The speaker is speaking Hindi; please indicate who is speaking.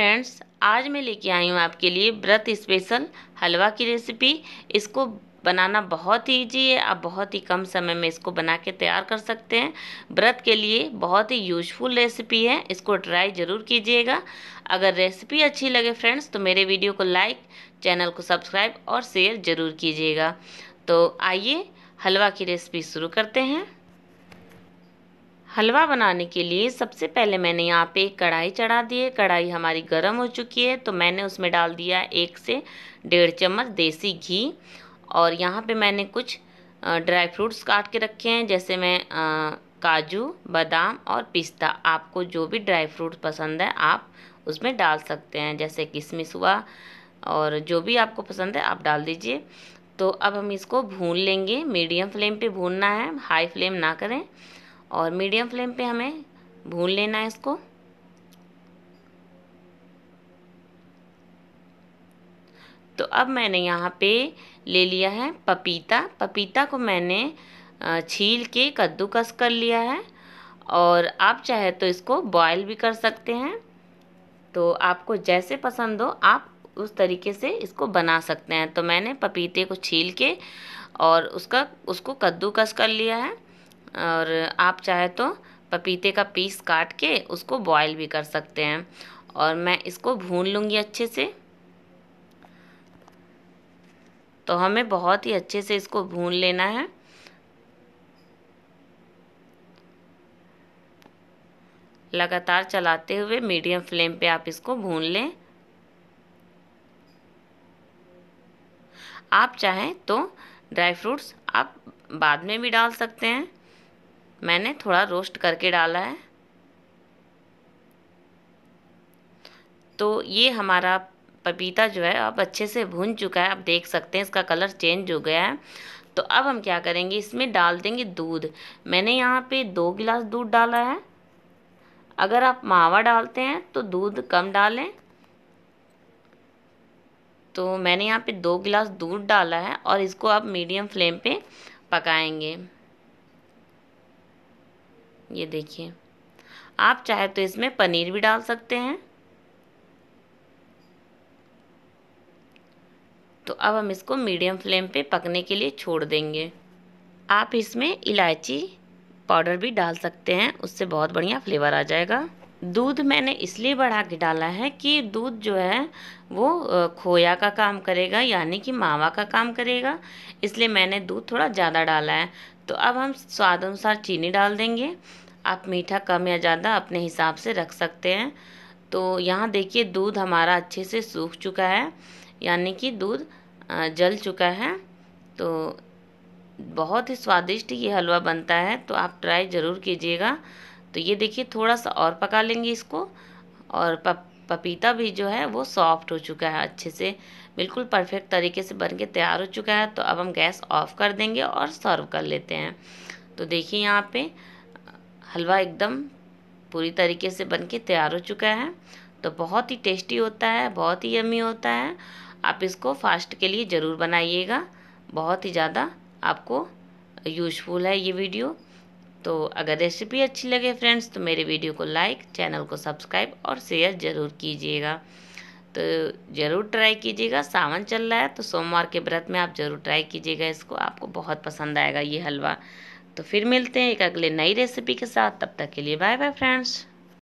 Speaker 1: फ्रेंड्स आज मैं लेके आई हूँ आपके लिए व्रत स्पेशल हलवा की रेसिपी इसको बनाना बहुत ही ईजी है आप बहुत ही कम समय में इसको बना के तैयार कर सकते हैं व्रत के लिए बहुत ही यूजफुल रेसिपी है इसको ट्राई ज़रूर कीजिएगा अगर रेसिपी अच्छी लगे फ्रेंड्स तो मेरे वीडियो को लाइक चैनल को सब्सक्राइब और शेयर ज़रूर कीजिएगा तो आइए हलवा की रेसिपी शुरू करते हैं हलवा बनाने के लिए सबसे पहले मैंने यहाँ पे एक कढ़ाई चढ़ा दी है कढ़ाई हमारी गर्म हो चुकी है तो मैंने उसमें डाल दिया एक से डेढ़ चम्मच देसी घी और यहाँ पे मैंने कुछ ड्राई फ्रूट्स काट के रखे हैं जैसे मैं काजू बादाम और पिस्ता आपको जो भी ड्राई फ्रूट पसंद है आप उसमें डाल सकते हैं जैसे किशमिश हुआ और जो भी आपको पसंद है आप डाल दीजिए तो अब हम इसको भून लेंगे मीडियम फ्लेम पे भूनना है हाई फ्लेम ना करें और मीडियम फ्लेम पे हमें भून लेना है इसको तो अब मैंने यहाँ पे ले लिया है पपीता पपीता को मैंने छील के कद्दूकस कर लिया है और आप चाहे तो इसको बॉयल भी कर सकते हैं तो आपको जैसे पसंद हो आप उस तरीके से इसको बना सकते हैं तो मैंने पपीते को छील के और उसका उसको कद्दूकस कर लिया है और आप चाहे तो पपीते का पीस काट के उसको बॉईल भी कर सकते हैं और मैं इसको भून लूँगी अच्छे से तो हमें बहुत ही अच्छे से इसको भून लेना है लगातार चलाते हुए मीडियम फ्लेम पे आप इसको भून लें आप चाहें तो ड्राई फ्रूट्स आप बाद में भी डाल सकते हैं मैंने थोड़ा रोस्ट करके डाला है तो ये हमारा पपीता जो है अब अच्छे से भून चुका है आप देख सकते हैं इसका कलर चेंज हो गया है तो अब हम क्या करेंगे इसमें डाल देंगे दूध मैंने यहाँ पे दो गिलास दूध डाला है अगर आप मावा डालते हैं तो दूध कम डालें तो मैंने यहाँ पे दो गिलास दूध डाला है और इसको आप मीडियम फ्लेम पे पकाएंगे ये देखिए आप चाहे तो इसमें पनीर भी डाल सकते हैं तो अब हम इसको मीडियम फ्लेम पे पकने के लिए छोड़ देंगे आप इसमें इलायची पाउडर भी डाल सकते हैं उससे बहुत बढ़िया फ्लेवर आ जाएगा दूध मैंने इसलिए बढ़ा के डाला है कि दूध जो है वो खोया का काम करेगा यानी कि मावा का काम करेगा इसलिए मैंने दूध थोड़ा ज़्यादा डाला है तो अब हम स्वाद अनुसार चीनी डाल देंगे आप मीठा कम या ज़्यादा अपने हिसाब से रख सकते हैं तो यहाँ देखिए दूध हमारा अच्छे से सूख चुका है यानी कि दूध जल चुका है तो बहुत ही स्वादिष्ट ये हलवा बनता है तो आप ट्राई ज़रूर कीजिएगा तो ये देखिए थोड़ा सा और पका लेंगे इसको और पप, पपीता भी जो है वो सॉफ्ट हो चुका है अच्छे से बिल्कुल परफेक्ट तरीके से बन के तैयार हो चुका है तो अब हम गैस ऑफ कर देंगे और सर्व कर लेते हैं तो देखिए यहाँ पे हलवा एकदम पूरी तरीके से बन के तैयार हो चुका है तो बहुत ही टेस्टी होता है बहुत ही यमी होता है आप इसको फास्ट के लिए ज़रूर बनाइएगा बहुत ही ज़्यादा आपको यूजफुल है ये वीडियो तो अगर रेसिपी अच्छी लगे फ्रेंड्स तो मेरे वीडियो को लाइक चैनल को सब्सक्राइब और शेयर ज़रूर कीजिएगा तो ज़रूर ट्राई कीजिएगा सावन चल रहा है तो सोमवार के व्रत में आप ज़रूर ट्राई कीजिएगा इसको आपको बहुत पसंद आएगा ये हलवा तो फिर मिलते हैं एक अगले नई रेसिपी के साथ तब तक के लिए बाय बाय फ्रेंड्स